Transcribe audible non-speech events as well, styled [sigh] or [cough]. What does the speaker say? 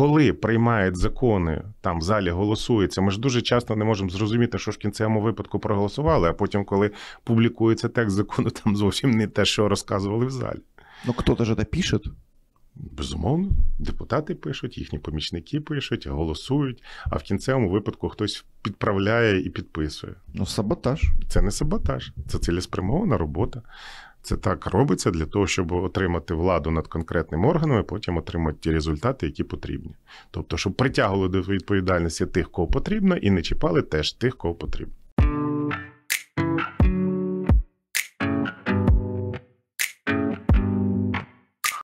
коли приймають закони там в залі голосується, ми ж дуже часто не можемо зрозуміти, що ж в кінцевому випадку проголосували. А потім, коли публікується текст закону, [laughs] там зовсім не те, що розказували в залі. Ну хто-то ж пише? Безумовно, депутати пишуть, їхні помічники пишуть, голосують. А в кінцевому випадку хтось підправляє і підписує. Ну, саботаж. Це не саботаж, це цілеспрямована робота. Це так робиться для того, щоб отримати владу над конкретним органом, і потім отримати ті результати, які потрібні. Тобто, щоб притягували до відповідальності тих, кого потрібно, і не чіпали теж тих, кого потрібно.